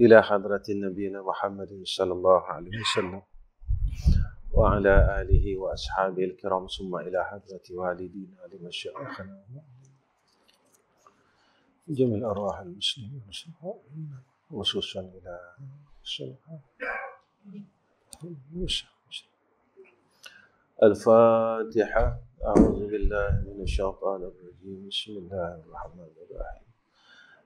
إلى حضرة نبينا محمد صلى الله عليه وسلم وعلى آله وأصحابه الكرام ثم إلى حضرة والدينا لمشايخنا جميع أرواح المسلمين خصوصا إلى الصلاة الفاتحة أعوذ بالله من الشيطان الرجيم بسم الله الرحمن الرحيم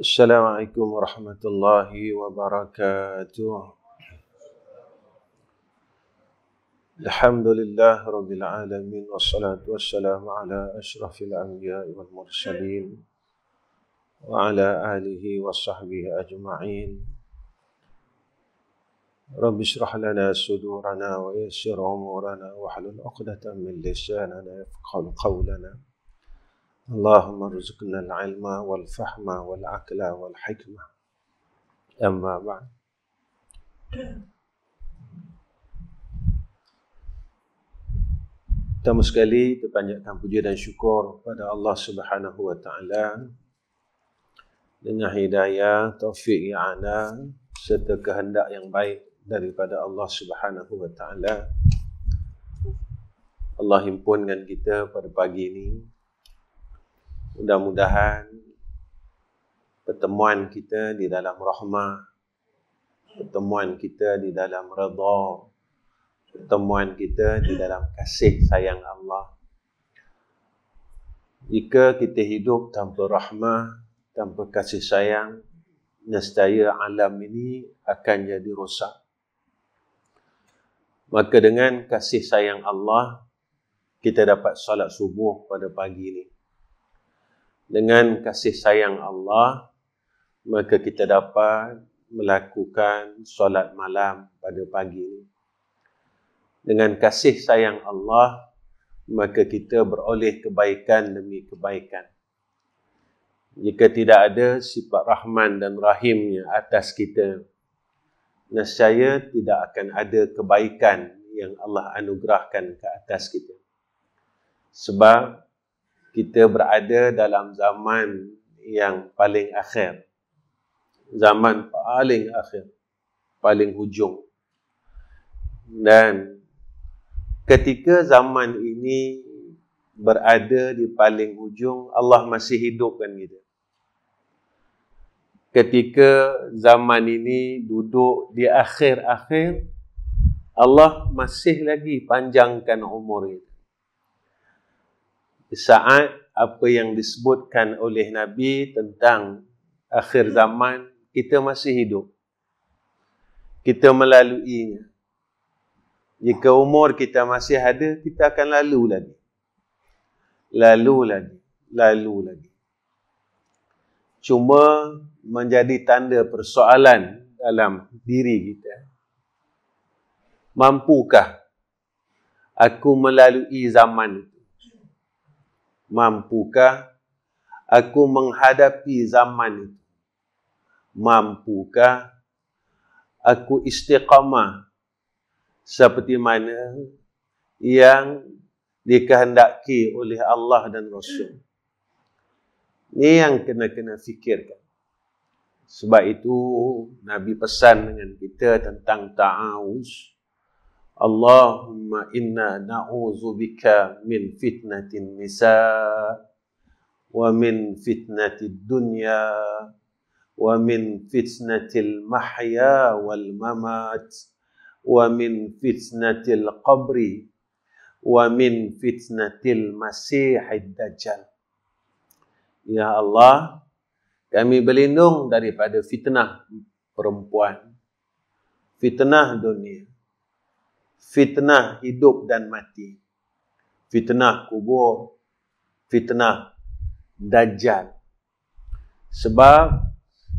السلام عليكم ورحمة الله وبركاته الحمد لله رب العالمين والصلاة والسلام على أشرف الأنبياء والمرسلين وعلى آله وصحبه أجمعين رب اشرح لنا صدورنا ويسر أمورنا واحلل عقدة من لساننا يفقه قولنا اللهم ارزقنا العلم والفهم والعقل والحكمة أما بعد Pertama sekali, terpanjatkan puji dan syukur kepada Allah Subhanahu Wa Taala dengan hidayah, taufik yang serta kehendak yang baik daripada Allah Subhanahu Wa Taala. Allah himpunkan kita pada pagi ini mudah-mudahan pertemuan kita di dalam rahmah pertemuan kita di dalam redha pertemuan kita di dalam kasih sayang Allah jika kita hidup tanpa rahmah tanpa kasih sayang nescaya alam ini akan jadi rosak maka dengan kasih sayang Allah kita dapat solat subuh pada pagi ini dengan kasih sayang Allah maka kita dapat melakukan solat malam pada pagi ini dengan kasih sayang Allah maka kita beroleh kebaikan demi kebaikan jika tidak ada sifat rahman dan rahimnya atas kita nescaya tidak akan ada kebaikan yang Allah anugerahkan ke atas kita sebab kita berada dalam zaman yang paling akhir. Zaman paling akhir. Paling hujung. Dan ketika zaman ini berada di paling hujung, Allah masih hidupkan kita. Ketika zaman ini duduk di akhir-akhir, Allah masih lagi panjangkan umur kita saat apa yang disebutkan oleh Nabi tentang akhir zaman kita masih hidup. Kita melaluinya. Jika umur kita masih ada, kita akan lalu lagi. Lalu lagi. Lalu lagi. Cuma menjadi tanda persoalan dalam diri kita. Mampukah aku melalui zaman itu? Mampukah aku menghadapi zaman ini? Mampukah aku istiqamah seperti mana yang dikehendaki oleh Allah dan Rasul? Ini yang kena-kena fikirkan. Sebab itu Nabi pesan dengan kita tentang ta'awuz. اللهم إنا نعوذ بك من فتنة النساء ومن فتنة الدنيا ومن فتنة المحيا والممات ومن فتنة القبر ومن فتنة المسيح الدجال يا الله kami berlindung daripada fitnah perempuan fitnah dunia fitnah hidup dan mati. Fitnah kubur, fitnah dajjal. Sebab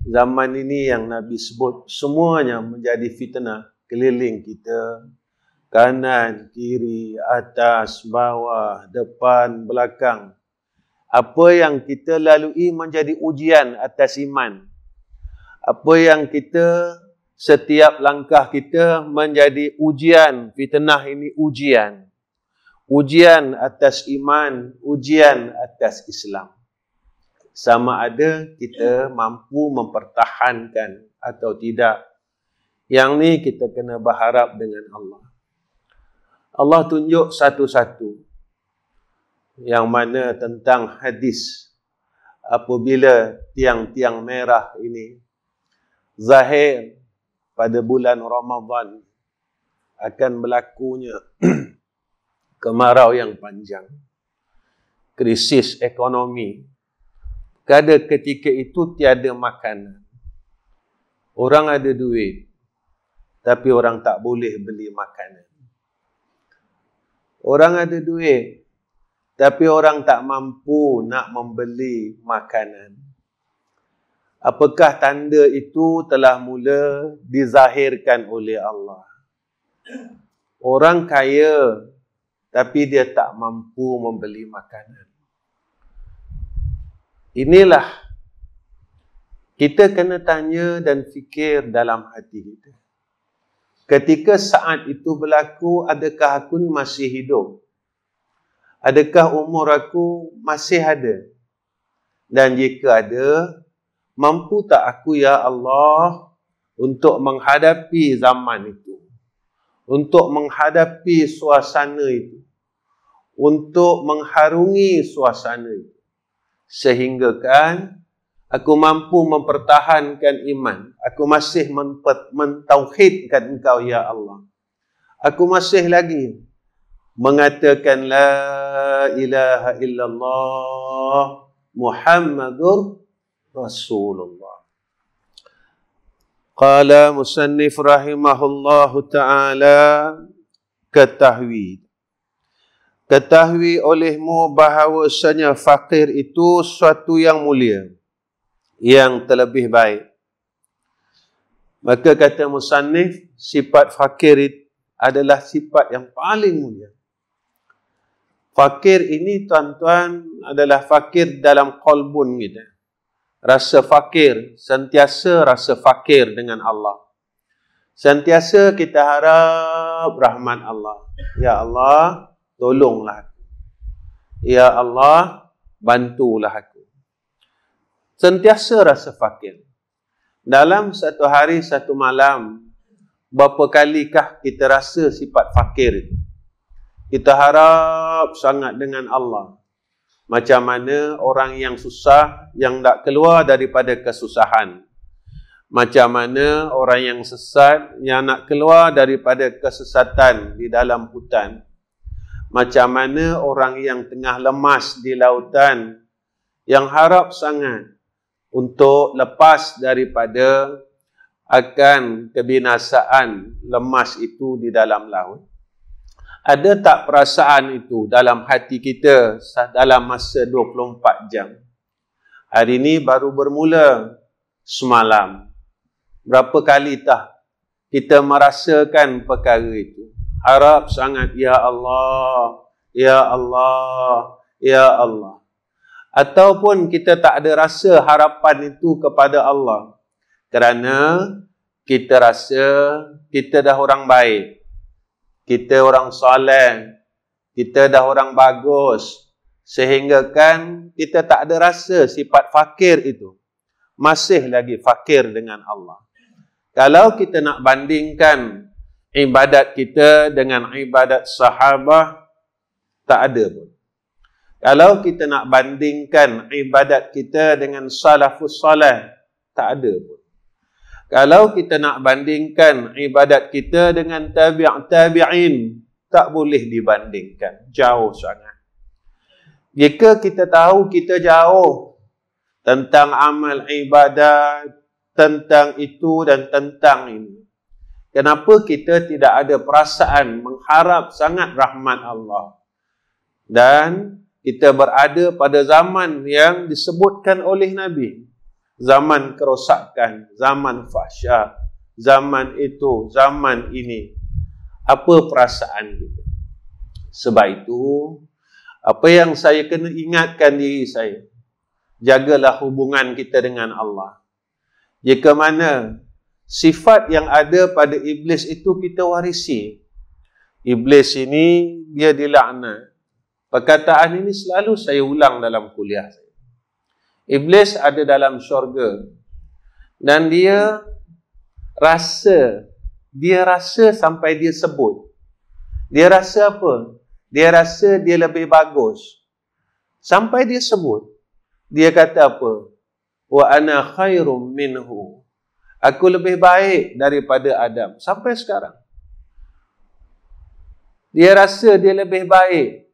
zaman ini yang Nabi sebut semuanya menjadi fitnah keliling kita. Kanan, kiri, atas, bawah, depan, belakang. Apa yang kita lalui menjadi ujian atas iman. Apa yang kita setiap langkah kita menjadi ujian fitnah ini ujian ujian atas iman ujian atas Islam sama ada kita mampu mempertahankan atau tidak yang ni kita kena berharap dengan Allah Allah tunjuk satu-satu yang mana tentang hadis apabila tiang-tiang merah ini zahir pada bulan Ramadhan akan berlakunya kemarau yang panjang, krisis ekonomi. Kada ketika itu tiada makanan. Orang ada duit, tapi orang tak boleh beli makanan. Orang ada duit, tapi orang tak mampu nak membeli makanan apakah tanda itu telah mula dizahirkan oleh Allah. Orang kaya tapi dia tak mampu membeli makanan. Inilah kita kena tanya dan fikir dalam hati kita. Ketika saat itu berlaku, adakah aku masih hidup? Adakah umur aku masih ada? Dan jika ada, mampu tak aku ya Allah untuk menghadapi zaman itu untuk menghadapi suasana itu untuk mengharungi suasana itu sehinggakan aku mampu mempertahankan iman aku masih mentauhidkan engkau ya Allah aku masih lagi mengatakan la ilaha illallah muhammadur Rasulullah. الله قال مسنف Taala, الله تعالى Ketahui olehmu bahawasanya fakir itu suatu yang mulia, yang terlebih baik. Maka kata Musannif, sifat fakir itu adalah sifat yang paling mulia. Fakir ini tuan-tuan adalah fakir dalam kolbun kita. Gitu rasa fakir, sentiasa rasa fakir dengan Allah. Sentiasa kita harap rahmat Allah. Ya Allah, tolonglah aku. Ya Allah, bantulah aku. Sentiasa rasa fakir. Dalam satu hari, satu malam, berapa kalikah kita rasa sifat fakir itu? Kita harap sangat dengan Allah macam mana orang yang susah yang tak keluar daripada kesusahan. Macam mana orang yang sesat yang nak keluar daripada kesesatan di dalam hutan. Macam mana orang yang tengah lemas di lautan yang harap sangat untuk lepas daripada akan kebinasaan lemas itu di dalam laut ada tak perasaan itu dalam hati kita dalam masa 24 jam? Hari ini baru bermula semalam. Berapa kali tah kita merasakan perkara itu? Harap sangat, Ya Allah, Ya Allah, Ya Allah. Ataupun kita tak ada rasa harapan itu kepada Allah. Kerana kita rasa kita dah orang baik kita orang soleh, kita dah orang bagus, sehinggakan kita tak ada rasa sifat fakir itu. Masih lagi fakir dengan Allah. Kalau kita nak bandingkan ibadat kita dengan ibadat sahabah, tak ada pun. Kalau kita nak bandingkan ibadat kita dengan salafus salih, tak ada pun kalau kita nak bandingkan ibadat kita dengan tabi' tabi'in tak boleh dibandingkan jauh sangat jika kita tahu kita jauh tentang amal ibadat tentang itu dan tentang ini kenapa kita tidak ada perasaan mengharap sangat rahmat Allah dan kita berada pada zaman yang disebutkan oleh nabi zaman kerosakan, zaman fahsya, zaman itu, zaman ini. Apa perasaan kita? Sebab itu, apa yang saya kena ingatkan diri saya, jagalah hubungan kita dengan Allah. Jika mana sifat yang ada pada iblis itu kita warisi. Iblis ini dia dilakna. Perkataan ini selalu saya ulang dalam kuliah saya. Iblis ada dalam syurga dan dia rasa dia rasa sampai dia sebut dia rasa apa dia rasa dia lebih bagus sampai dia sebut dia kata apa wa ana khairum minhu aku lebih baik daripada Adam sampai sekarang dia rasa dia lebih baik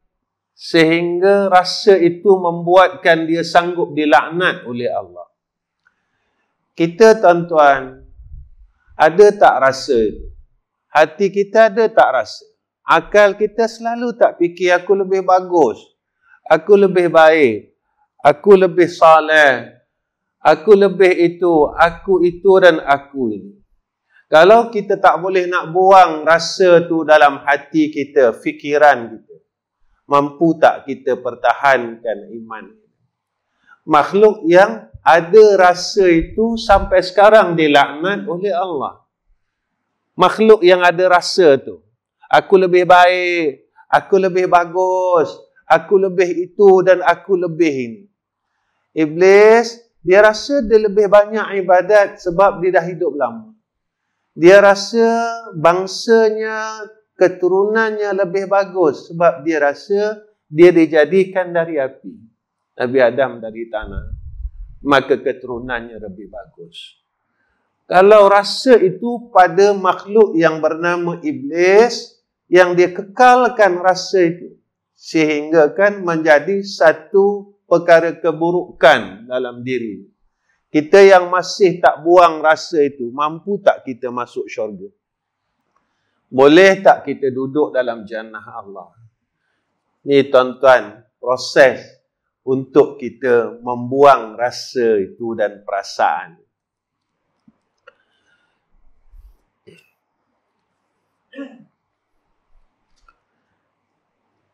sehingga rasa itu membuatkan dia sanggup dilaknat oleh Allah. Kita tuan-tuan ada tak rasa? Hati kita ada tak rasa? Akal kita selalu tak fikir aku lebih bagus. Aku lebih baik. Aku lebih saleh. Aku lebih itu, aku itu dan aku ini. Kalau kita tak boleh nak buang rasa tu dalam hati kita, fikiran kita mampu tak kita pertahankan iman makhluk yang ada rasa itu sampai sekarang dilaknat oleh Allah makhluk yang ada rasa tu aku lebih baik aku lebih bagus aku lebih itu dan aku lebih ini iblis dia rasa dia lebih banyak ibadat sebab dia dah hidup lama dia rasa bangsanya keturunannya lebih bagus sebab dia rasa dia dijadikan dari api. Nabi Adam dari tanah. Maka keturunannya lebih bagus. Kalau rasa itu pada makhluk yang bernama Iblis yang dia kekalkan rasa itu sehingga kan menjadi satu perkara keburukan dalam diri. Kita yang masih tak buang rasa itu, mampu tak kita masuk syurga? boleh tak kita duduk dalam jannah Allah? Ni tuan-tuan, proses untuk kita membuang rasa itu dan perasaan.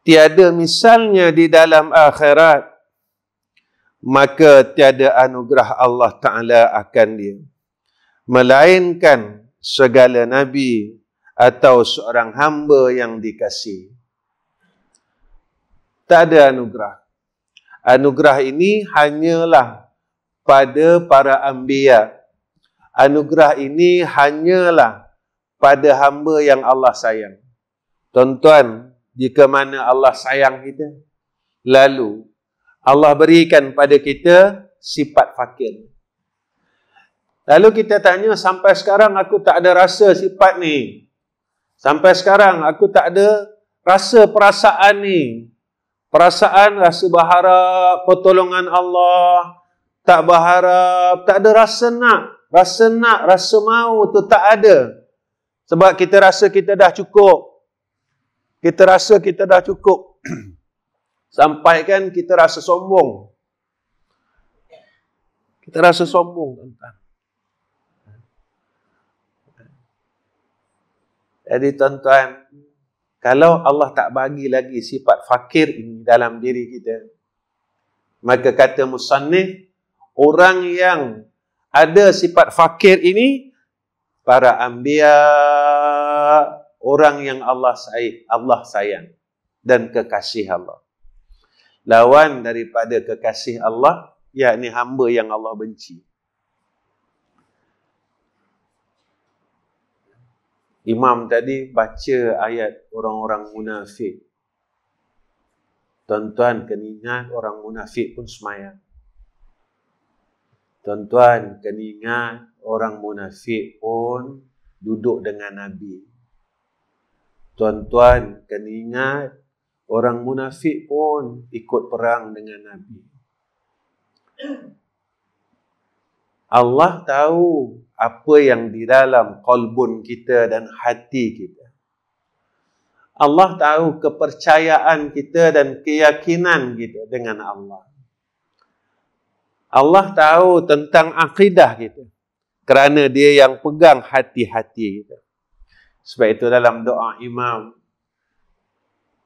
Tiada misalnya di dalam akhirat maka tiada anugerah Allah Taala akan dia melainkan segala nabi atau seorang hamba yang dikasih. Tak ada anugerah. Anugerah ini hanyalah pada para ambia. Anugerah ini hanyalah pada hamba yang Allah sayang. Tuan-tuan, jika mana Allah sayang kita, lalu Allah berikan pada kita sifat fakir. Lalu kita tanya, sampai sekarang aku tak ada rasa sifat ni. Sampai sekarang aku tak ada rasa perasaan ni. Perasaan rasa berharap pertolongan Allah, tak berharap, tak ada rasa nak, rasa nak, rasa mau tu tak ada. Sebab kita rasa kita dah cukup. Kita rasa kita dah cukup. Sampai kan kita rasa sombong. Kita rasa sombong, tuan Jadi tuan-tuan, kalau Allah tak bagi lagi sifat fakir ini dalam diri kita, maka kata musannif, orang yang ada sifat fakir ini, para ambia, orang yang Allah sayang, Allah sayang dan kekasih Allah. Lawan daripada kekasih Allah, yakni hamba yang Allah benci. Imam tadi baca ayat orang-orang munafik. Tuan-tuan kena ingat orang munafik pun semaya. Tuan-tuan kena ingat orang munafik pun duduk dengan Nabi. Tuan-tuan kena ingat orang munafik pun ikut perang dengan Nabi. Allah tahu apa yang di dalam kolbun kita dan hati kita. Allah tahu kepercayaan kita dan keyakinan kita dengan Allah. Allah tahu tentang akidah kita kerana dia yang pegang hati-hati kita. Sebab itu dalam doa imam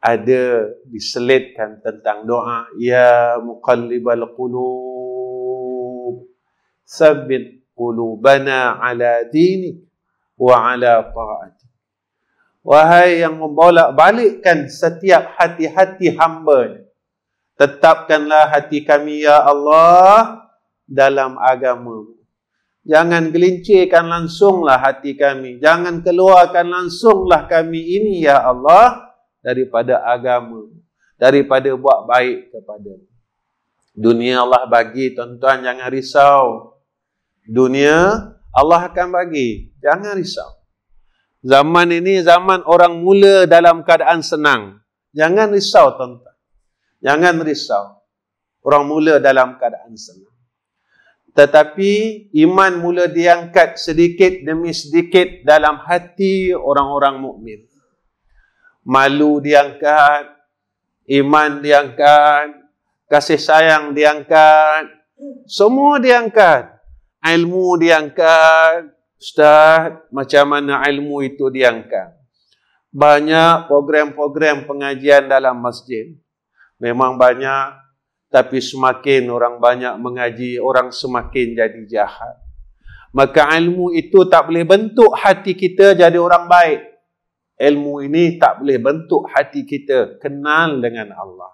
ada diselitkan tentang doa ya muqallibal qulub Sabit qulubana ala dinik wa ala ta'ati. Wahai yang membolak balikkan setiap hati-hati hamba. Tetapkanlah hati kami ya Allah dalam agama. Jangan gelincirkan langsunglah hati kami. Jangan keluarkan langsunglah kami ini ya Allah daripada agama. Daripada buat baik kepada Dunia Allah bagi tuan-tuan jangan risau dunia Allah akan bagi. Jangan risau. Zaman ini zaman orang mula dalam keadaan senang. Jangan risau tuan-tuan. Jangan risau. Orang mula dalam keadaan senang. Tetapi iman mula diangkat sedikit demi sedikit dalam hati orang-orang mukmin. Malu diangkat, iman diangkat, kasih sayang diangkat, semua diangkat ilmu diangkat. Ustaz, macam mana ilmu itu diangkat? Banyak program-program pengajian dalam masjid. Memang banyak. Tapi semakin orang banyak mengaji, orang semakin jadi jahat. Maka ilmu itu tak boleh bentuk hati kita jadi orang baik. Ilmu ini tak boleh bentuk hati kita kenal dengan Allah.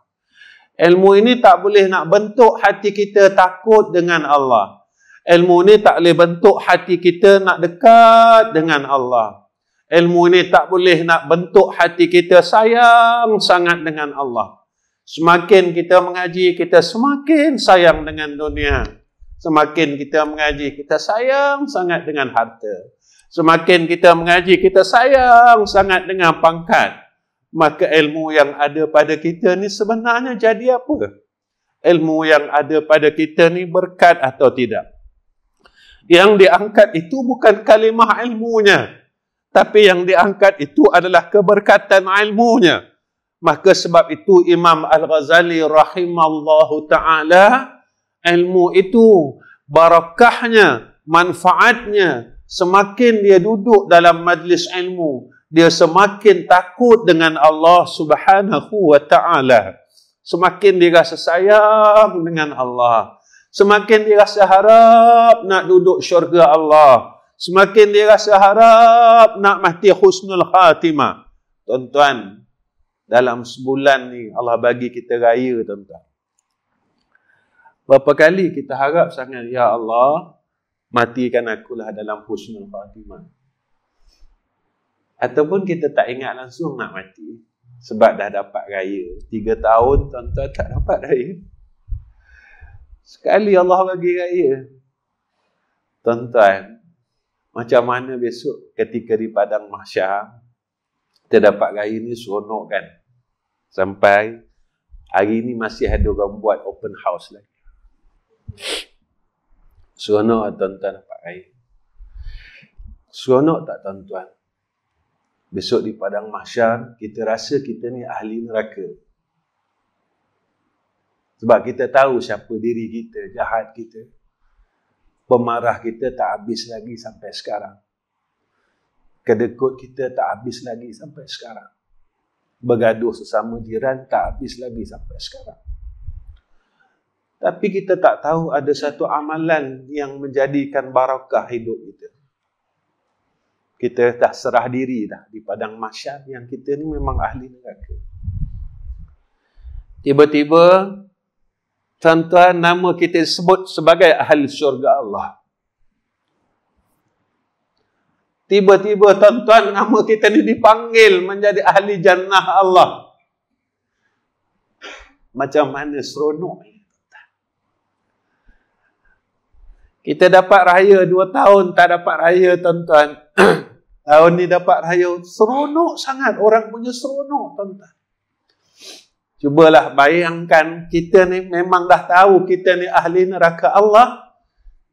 Ilmu ini tak boleh nak bentuk hati kita takut dengan Allah. Ilmu ni tak boleh bentuk hati kita nak dekat dengan Allah. Ilmu ni tak boleh nak bentuk hati kita sayang sangat dengan Allah. Semakin kita mengaji, kita semakin sayang dengan dunia. Semakin kita mengaji, kita sayang sangat dengan harta. Semakin kita mengaji, kita sayang sangat dengan pangkat. Maka ilmu yang ada pada kita ni sebenarnya jadi apa? Ilmu yang ada pada kita ni berkat atau tidak? yang diangkat itu bukan kalimah ilmunya tapi yang diangkat itu adalah keberkatan ilmunya maka sebab itu Imam Al-Ghazali rahimallahu taala ilmu itu barakahnya manfaatnya semakin dia duduk dalam majlis ilmu dia semakin takut dengan Allah Subhanahu wa taala semakin dia rasa sayang dengan Allah Semakin dia rasa harap nak duduk syurga Allah. Semakin dia rasa harap nak mati khusnul khatimah. Tuan-tuan, dalam sebulan ni Allah bagi kita raya tuan-tuan. Berapa kali kita harap sangat, Ya Allah, matikan akulah dalam khusnul khatimah. Ataupun kita tak ingat langsung nak mati. Sebab dah dapat raya. Tiga tahun tuan-tuan tak dapat raya. Sekali Allah bagi raya. Tuan-tuan, macam mana besok ketika di Padang Mahsyar, kita dapat raya ni seronok kan? Sampai hari ni masih ada orang buat open house lagi. Seronok lah tuan-tuan dapat raya. Seronok tak tuan-tuan? Besok di Padang Mahsyar, kita rasa kita ni ahli neraka. Sebab kita tahu siapa diri kita, jahat kita. Pemarah kita tak habis lagi sampai sekarang. Kedekut kita tak habis lagi sampai sekarang. Bergaduh sesama jiran tak habis lagi sampai sekarang. Tapi kita tak tahu ada satu amalan yang menjadikan barakah hidup kita. Kita dah serah diri dah di padang masyarakat yang kita ni memang ahli neraka. Tiba-tiba Tuan-tuan, nama kita disebut sebagai ahli syurga Allah. Tiba-tiba tuan-tuan, nama kita ini dipanggil menjadi ahli jannah Allah. Macam mana seronok Kita dapat raya dua tahun, tak dapat raya tuan-tuan. tahun ni dapat raya, seronok sangat. Orang punya seronok tuan-tuan. Cubalah bayangkan kita ni memang dah tahu kita ni ahli neraka Allah.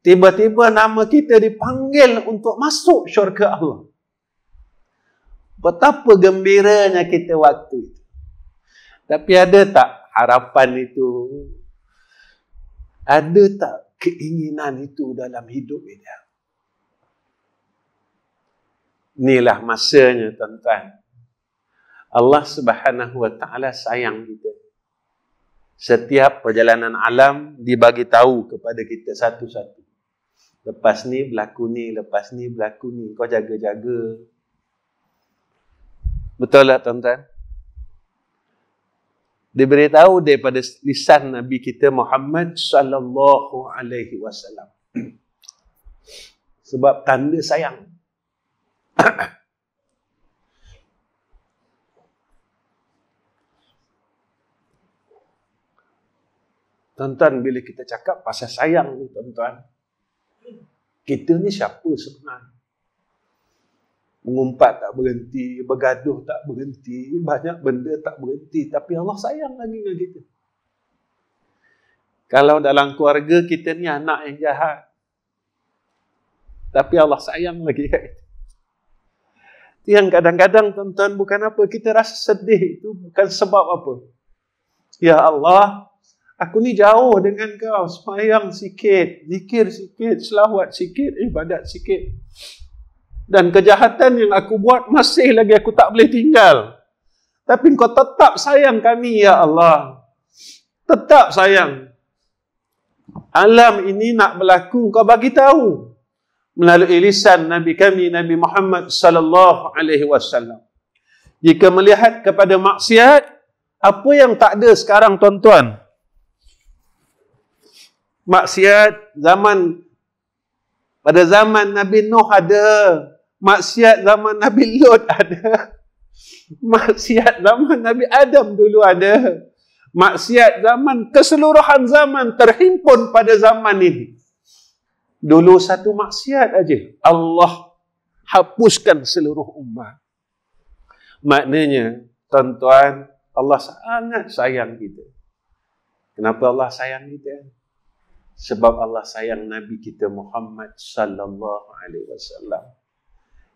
Tiba-tiba nama kita dipanggil untuk masuk syurga Allah. Betapa gembiranya kita waktu itu. Tapi ada tak harapan itu? Ada tak keinginan itu dalam hidup ini? Inilah masanya tuan-tuan. Allah Subhanahu wa taala sayang kita. Setiap perjalanan alam dibagi tahu kepada kita satu-satu. Lepas ni berlaku ni, lepas ni berlaku ni, kau jaga-jaga. Betul tak lah, tuan-tuan? Diberitahu daripada lisan Nabi kita Muhammad sallallahu alaihi wasallam. Sebab tanda sayang. Tuan-tuan, bila kita cakap pasal sayang ni, tuan-tuan, kita ni siapa sebenarnya? Mengumpat tak berhenti, bergaduh tak berhenti, banyak benda tak berhenti. Tapi Allah sayang lagi dengan kita. Kalau dalam keluarga kita ni anak yang jahat, tapi Allah sayang lagi kat kita. Yang kadang-kadang tuan-tuan bukan apa, kita rasa sedih itu bukan sebab apa. Ya Allah, Aku ni jauh dengan kau. Semayang sikit. Zikir sikit. Selawat sikit. Ibadat sikit. Dan kejahatan yang aku buat masih lagi aku tak boleh tinggal. Tapi kau tetap sayang kami, Ya Allah. Tetap sayang. Alam ini nak berlaku, kau bagi tahu melalui lisan Nabi kami Nabi Muhammad sallallahu alaihi wasallam. Jika melihat kepada maksiat, apa yang tak ada sekarang tuan-tuan? maksiat zaman pada zaman Nabi Nuh ada maksiat zaman Nabi Lot ada maksiat zaman Nabi Adam dulu ada maksiat zaman keseluruhan zaman terhimpun pada zaman ini dulu satu maksiat aja Allah hapuskan seluruh umat maknanya tuan-tuan Allah sangat sayang kita kenapa Allah sayang kita sebab Allah sayang Nabi kita Muhammad sallallahu alaihi wasallam.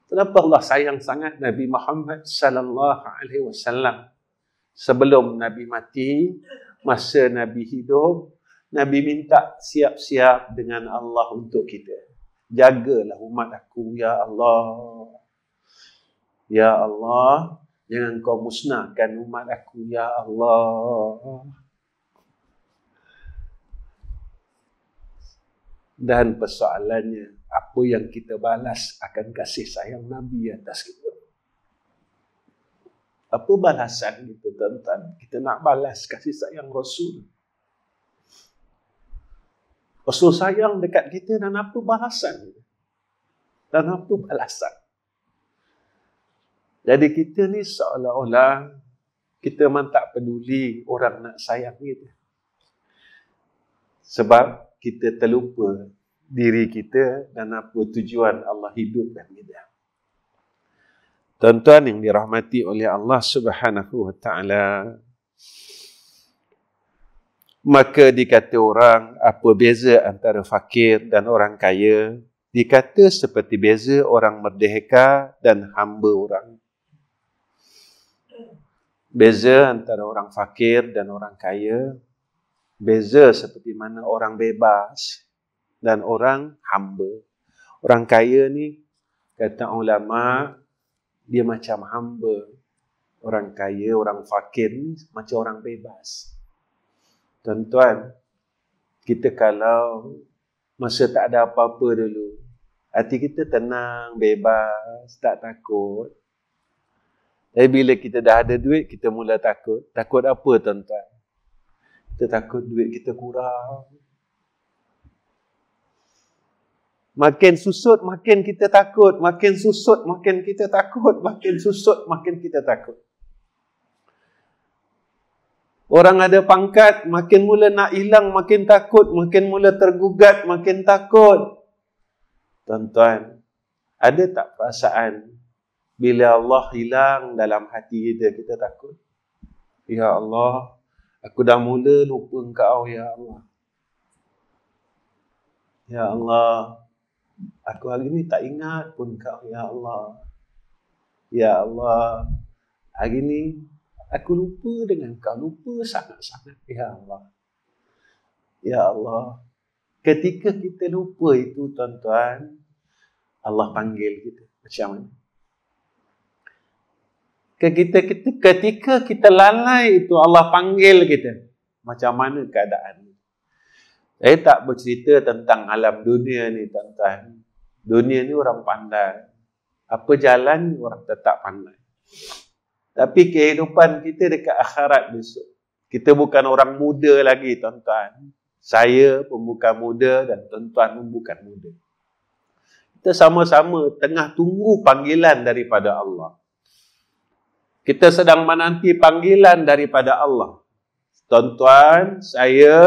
Kenapa Allah sayang sangat Nabi Muhammad sallallahu alaihi wasallam? Sebelum Nabi mati, masa Nabi hidup, Nabi minta siap-siap dengan Allah untuk kita. Jagalah umat aku ya Allah. Ya Allah, jangan kau musnahkan umat aku ya Allah. dan persoalannya apa yang kita balas akan kasih sayang Nabi atas kita. Apa balasan kita tuan Kita nak balas kasih sayang Rasul. Rasul sayang dekat kita dan apa balasan? Dan apa balasan? Jadi kita ni seolah-olah kita memang tak peduli orang nak sayang kita. Sebab kita terlupa diri kita dan apa tujuan Allah hidupkan kita. Tuan-tuan yang dirahmati oleh Allah Subhanahu wa taala. Maka dikata orang apa beza antara fakir dan orang kaya? Dikata seperti beza orang merdeka dan hamba orang. Beza antara orang fakir dan orang kaya beza seperti mana orang bebas dan orang hamba. Orang kaya ni kata ulama dia macam hamba. Orang kaya, orang fakir ni macam orang bebas. Tuan-tuan, kita kalau masa tak ada apa-apa dulu, hati kita tenang, bebas, tak takut. Tapi bila kita dah ada duit, kita mula takut. Takut apa tuan-tuan? Kita takut duit kita kurang. Makin susut, makin kita takut. Makin susut, makin kita takut. Makin susut, makin kita takut. Orang ada pangkat, makin mula nak hilang, makin takut. Makin mula tergugat, makin takut. Tuan-tuan, ada tak perasaan bila Allah hilang dalam hati kita, kita takut? Ya Allah, Aku dah mula lupa engkau, Ya Allah. Ya Allah. Aku hari ini tak ingat pun kau, Ya Allah. Ya Allah. Hari ini aku lupa dengan kau. Lupa sangat-sangat, Ya Allah. Ya Allah. Ketika kita lupa itu, tuan-tuan, Allah panggil kita. Macam mana? kita kita ketika kita lalai itu Allah panggil kita. Macam mana keadaan ni? Saya tak bercerita tentang alam dunia ni tuan-tuan. Dunia ni orang pandai. Apa jalan ni orang tetap pandai. Tapi kehidupan kita dekat akhirat besok. Kita bukan orang muda lagi tuan-tuan. Saya pun bukan muda dan tuan-tuan pun bukan muda. Kita sama-sama tengah tunggu panggilan daripada Allah. Kita sedang menanti panggilan daripada Allah. Tuan-tuan, saya,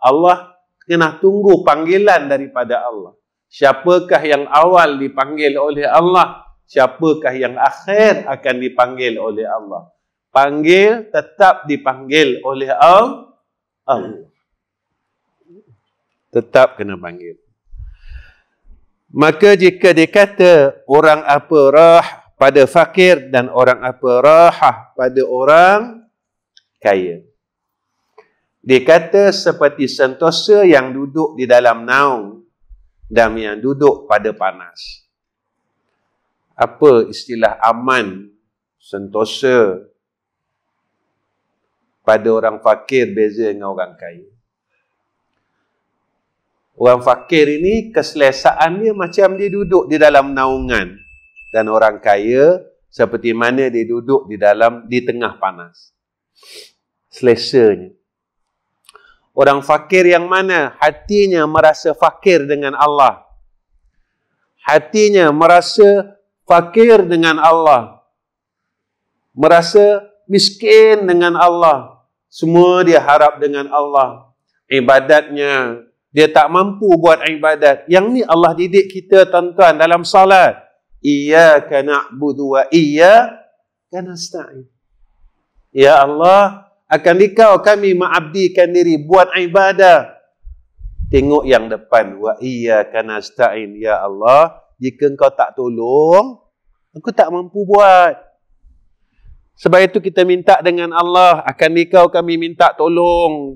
Allah kena tunggu panggilan daripada Allah. Siapakah yang awal dipanggil oleh Allah? Siapakah yang akhir akan dipanggil oleh Allah? Panggil tetap dipanggil oleh Allah. Allah Tetap kena panggil. Maka jika dikata orang apa rah? pada fakir dan orang apa rahah pada orang kaya. Dikata seperti sentosa yang duduk di dalam naung dan yang duduk pada panas. Apa istilah aman, sentosa pada orang fakir beza dengan orang kaya. Orang fakir ini keselesaannya macam dia duduk di dalam naungan dan orang kaya seperti mana dia duduk di dalam di tengah panas. Selesanya. Orang fakir yang mana hatinya merasa fakir dengan Allah. Hatinya merasa fakir dengan Allah. Merasa miskin dengan Allah. Semua dia harap dengan Allah. Ibadatnya dia tak mampu buat ibadat. Yang ni Allah didik kita tuan-tuan dalam salat. Iyaka na'budu wa iyaka nasta'in. Ya Allah, akan dikau kami ma'abdikan diri buat ibadah. Tengok yang depan. Wa iyaka nasta'in. Ya Allah, jika engkau tak tolong, aku tak mampu buat. Sebab itu kita minta dengan Allah, akan dikau kami minta tolong.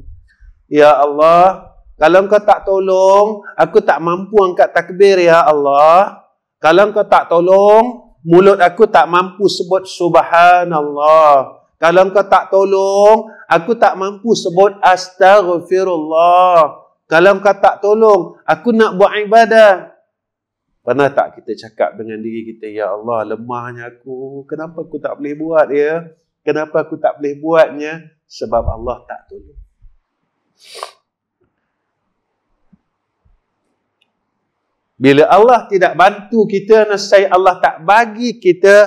Ya Allah, kalau engkau tak tolong, aku tak mampu angkat takbir, Ya Allah. Kalau kau tak tolong, mulut aku tak mampu sebut subhanallah. Kalau kau tak tolong, aku tak mampu sebut astaghfirullah. Kalau kau tak tolong, aku nak buat ibadah. Pernah tak kita cakap dengan diri kita, Ya Allah, lemahnya aku. Kenapa aku tak boleh buat, ya? Kenapa aku tak boleh buatnya? Sebab Allah tak tolong. Bila Allah tidak bantu kita, nescaya Allah tak bagi kita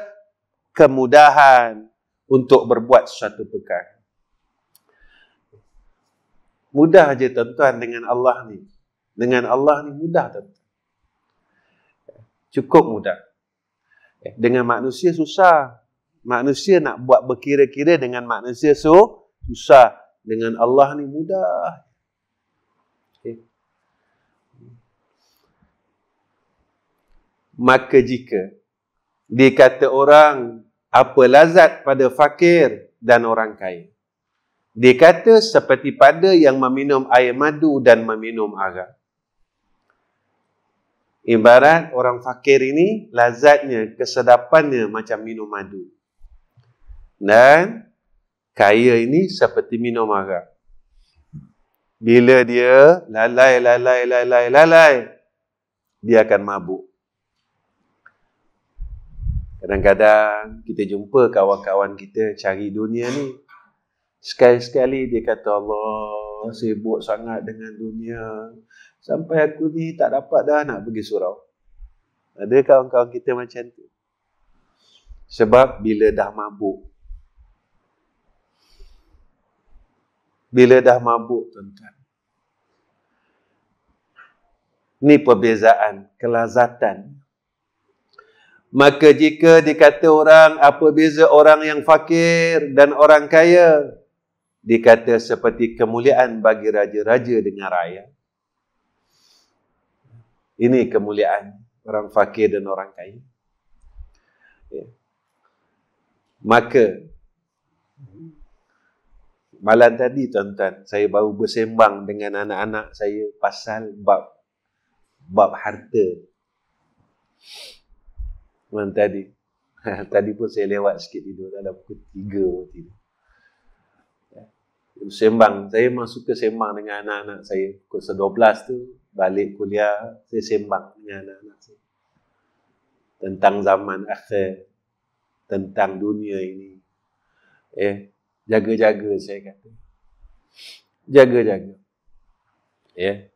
kemudahan untuk berbuat sesuatu perkara. Mudah aja tuan-tuan dengan Allah ni. Dengan Allah ni mudah tuan-tuan. Cukup mudah. Dengan manusia susah. Manusia nak buat berkira-kira dengan manusia so susah. Dengan Allah ni mudah. maka jika dikata orang apa lazat pada fakir dan orang kaya dikata seperti pada yang meminum air madu dan meminum arak ibarat orang fakir ini lazatnya kesedapannya macam minum madu dan kaya ini seperti minum arak bila dia lalai lalai lalai lalai dia akan mabuk Kadang-kadang kita jumpa kawan-kawan kita cari dunia ni. Sekali-sekali dia kata Allah sibuk sangat dengan dunia. Sampai aku ni tak dapat dah nak pergi surau. Ada kawan-kawan kita macam tu. Sebab bila dah mabuk. Bila dah mabuk tuan-tuan. Ni perbezaan kelazatan Maka jika dikata orang apa beza orang yang fakir dan orang kaya dikata seperti kemuliaan bagi raja-raja dengan rakyat. Ini kemuliaan orang fakir dan orang kaya. Okay. Ya. Maka malam tadi tuan-tuan saya baru bersembang dengan anak-anak saya pasal bab bab harta. Dan tadi tadi pun saya lewat sikit tidur dalam pukul 3 waktu itu. Sembang. Saya memang suka sembang dengan anak-anak saya. Pukul 12 tu, balik kuliah, saya sembang dengan anak-anak saya. Tentang zaman akhir. Tentang dunia ini. Eh, jaga-jaga saya kata. Jaga-jaga. Eh.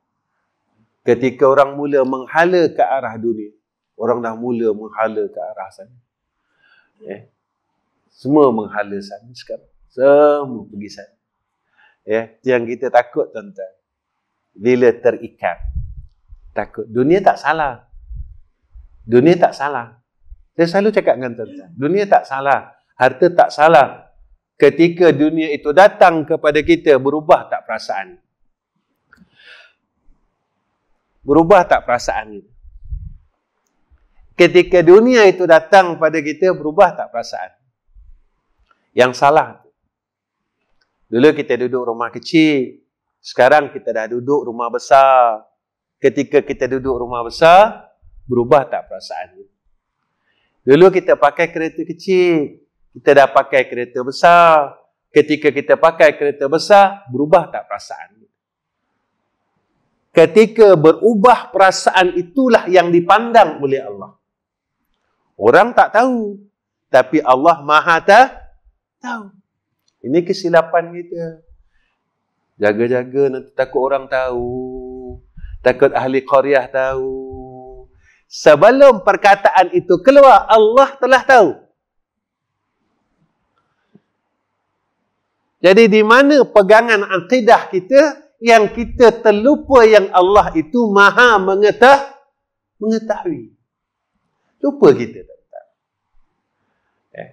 Ketika orang mula menghala ke arah dunia, orang dah mula menghala ke arah sana. Eh? Semua menghala sana sekarang. Semua pergi sana. Eh? Yang kita takut tuan-tuan, bila terikat, takut. Dunia tak salah. Dunia tak salah. Saya selalu cakap dengan tuan-tuan, dunia tak salah. Harta tak salah. Ketika dunia itu datang kepada kita, berubah tak perasaan? Berubah tak perasaan itu? ketika dunia itu datang pada kita berubah tak perasaan yang salah dulu kita duduk rumah kecil sekarang kita dah duduk rumah besar ketika kita duduk rumah besar berubah tak perasaan dulu kita pakai kereta kecil kita dah pakai kereta besar ketika kita pakai kereta besar berubah tak perasaan Ketika berubah perasaan itulah yang dipandang oleh Allah. Orang tak tahu. Tapi Allah maha Tah tahu. Ini kesilapan kita. Jaga-jaga nanti takut orang tahu. Takut ahli qariah tahu. Sebelum perkataan itu keluar, Allah telah tahu. Jadi di mana pegangan akidah kita yang kita terlupa yang Allah itu maha mengetah, mengetahui lupa kita tuan-tuan eh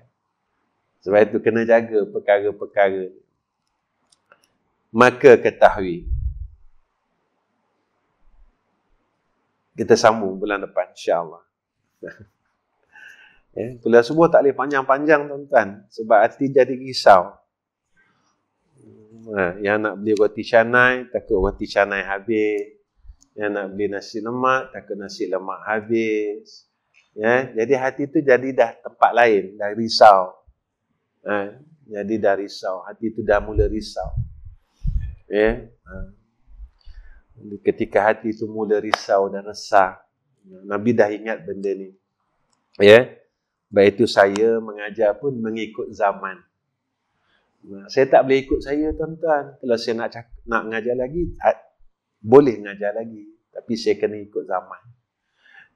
sebab itu kena jaga perkara-perkara maka ketahui kita sambung bulan depan insyaallah ya eh, bulan subuh tak boleh panjang-panjang tuan-tuan sebab hati jadi risau Ha, yang nak beli roti canai, takut roti canai habis. Yang nak beli nasi lemak, takut nasi lemak habis. Ya, jadi hati itu jadi dah tempat lain, dah risau. Ya, jadi dah risau, hati itu dah mula risau. Ya. ya. Ketika hati itu mula risau dan resah, Nabi dah ingat benda ni. Ya. Baik itu saya mengajar pun mengikut zaman. Nah, ha, saya tak boleh ikut saya tuan-tuan. Kalau saya nak nak mengajar lagi, boleh mengajar lagi, tapi saya kena ikut zaman.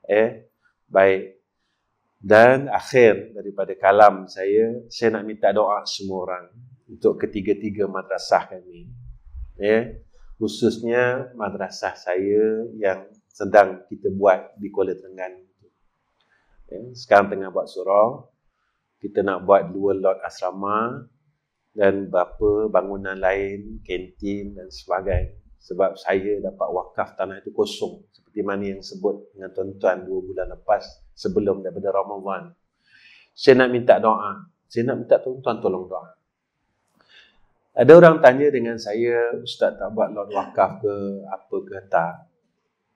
Eh, Baik. Dan akhir daripada kalam saya, saya nak minta doa semua orang untuk ketiga-tiga madrasah kami. Ya. Yeah. Khususnya madrasah saya yang sedang kita buat di Kuala Terengganu. Yeah. Sekarang tengah buat surau. Kita nak buat dua lot asrama dan beberapa bangunan lain, kantin dan sebagainya sebab saya dapat wakaf tanah itu kosong seperti mana yang sebut dengan tuan-tuan dua bulan lepas sebelum daripada Ramadan saya nak minta doa saya nak minta tuan-tuan tolong doa ada orang tanya dengan saya ustaz tak buat lot wakaf ke apa ke tak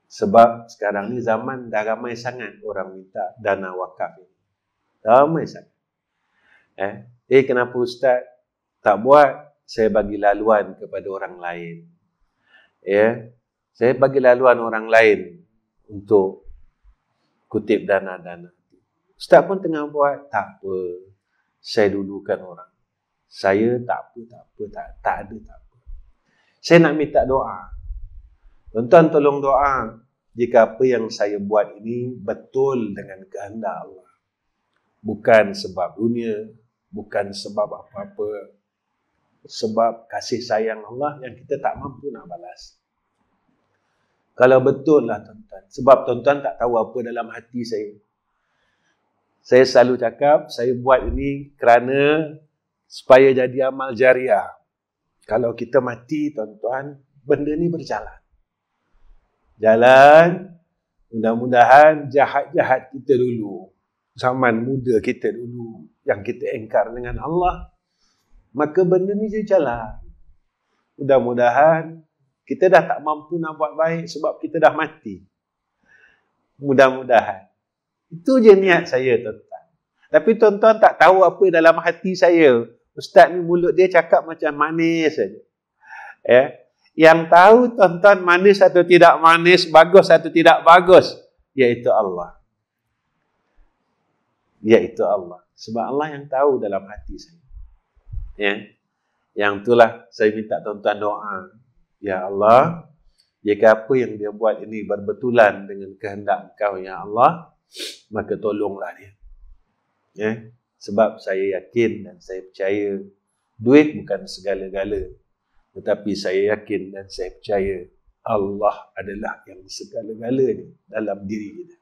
sebab sekarang ni zaman dah ramai sangat orang minta dana wakaf ni. Ramai sangat. Eh, eh kenapa ustaz tak buat? Saya bagi laluan kepada orang lain ya saya bagi laluan orang lain untuk kutip dana-dana ustaz pun tengah buat tak apa saya dudukan orang saya tak apa tak apa tak tak ada tak apa saya nak minta doa tuan tolong doa jika apa yang saya buat ini betul dengan kehendak Allah bukan sebab dunia bukan sebab apa-apa sebab kasih sayang Allah yang kita tak mampu nak balas. Kalau betul lah tuan-tuan. Sebab tuan-tuan tak tahu apa dalam hati saya. Saya selalu cakap, saya buat ini kerana supaya jadi amal jariah. Kalau kita mati tuan-tuan, benda ni berjalan. Jalan, mudah-mudahan jahat-jahat kita dulu. Zaman muda kita dulu yang kita engkar dengan Allah, maka benda ni je jalan mudah-mudahan kita dah tak mampu nak buat baik sebab kita dah mati mudah-mudahan itu je niat saya tuan-tuan tapi tuan-tuan tak tahu apa dalam hati saya ustaz ni mulut dia cakap macam manis saja ya yang tahu tuan-tuan manis atau tidak manis bagus atau tidak bagus iaitu Allah iaitu Allah sebab Allah yang tahu dalam hati saya Ya. Yang itulah saya minta tuan-tuan doa. Ya Allah, jika apa yang dia buat ini berbetulan dengan kehendak kau, Ya Allah, maka tolonglah dia. Ya. Sebab saya yakin dan saya percaya duit bukan segala-gala. Tetapi saya yakin dan saya percaya Allah adalah yang segala-galanya dalam diri kita.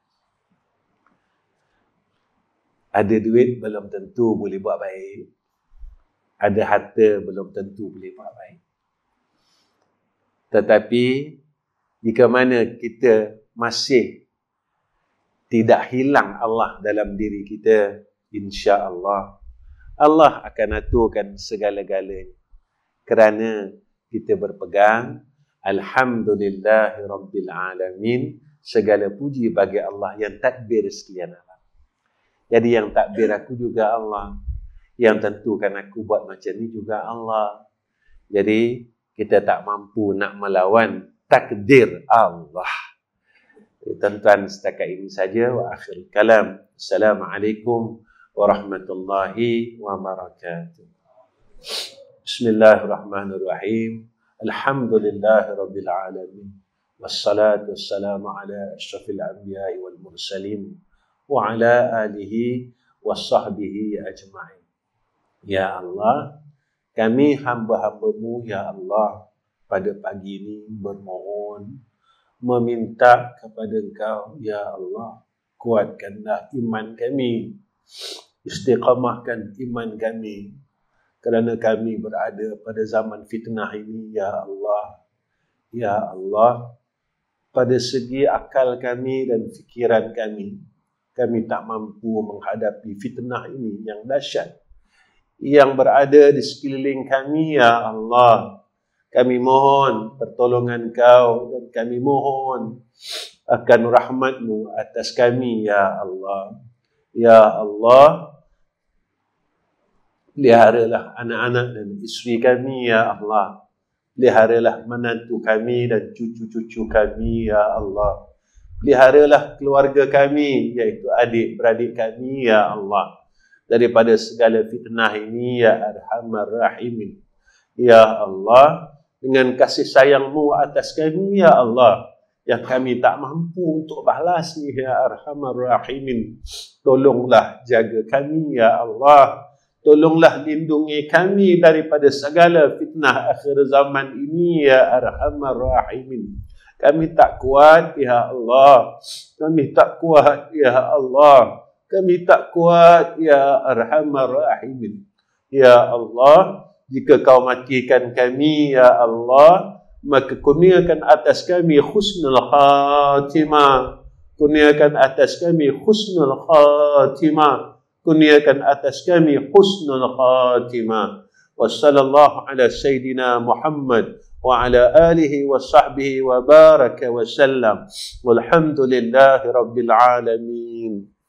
Ada duit belum tentu boleh buat baik ada harta belum tentu boleh buat baik. Tetapi jika mana kita masih tidak hilang Allah dalam diri kita, insya-Allah Allah akan aturkan segala-galanya. Kerana kita berpegang Alhamdulillahirabbil alamin segala puji bagi Allah yang takbir sekian alam. Jadi yang takbir aku juga Allah, yang tentukan aku buat macam ni juga Allah. Jadi kita tak mampu nak melawan takdir Allah. Eh, tuan setakat ini saja wa akhir kalam. Assalamualaikum warahmatullahi wabarakatuh. Bismillahirrahmanirrahim. Alhamdulillahirabbil Wassalatu wassalamu ala asyrafil anbiya'i wal mursalin wa ala alihi wa sahbihi ajma'in. Ya Allah, kami hamba-hambamu Ya Allah pada pagi ini bermohon meminta kepada engkau Ya Allah kuatkanlah iman kami istiqamahkan iman kami kerana kami berada pada zaman fitnah ini Ya Allah Ya Allah pada segi akal kami dan fikiran kami kami tak mampu menghadapi fitnah ini yang dahsyat yang berada di sekeliling kami ya Allah. Kami mohon pertolongan kau dan kami mohon akan rahmatmu atas kami ya Allah. Ya Allah, liharalah anak-anak dan isteri kami ya Allah. Liharalah menantu kami dan cucu-cucu kami ya Allah. Liharalah keluarga kami yaitu adik-beradik kami ya Allah daripada segala fitnah ini ya arhamar rahimin ya Allah dengan kasih sayangmu atas kami ya Allah yang kami tak mampu untuk balas ni ya arhamar rahimin tolonglah jaga kami ya Allah tolonglah lindungi kami daripada segala fitnah akhir zaman ini ya arhamar rahimin kami tak kuat ya Allah kami tak kuat ya Allah kami tak kuat ya arhamar rahimin. Ya Allah, jika kau matikan kami ya Allah, maka kurniakan atas kami husnul khatimah. Kurniakan atas kami husnul khatimah. Kurniakan atas kami husnul khatimah. Wassallallahu ala sayidina Muhammad wa ala alihi wa sahbihi wa baraka wa sallam. Walhamdulillahi rabbil alamin.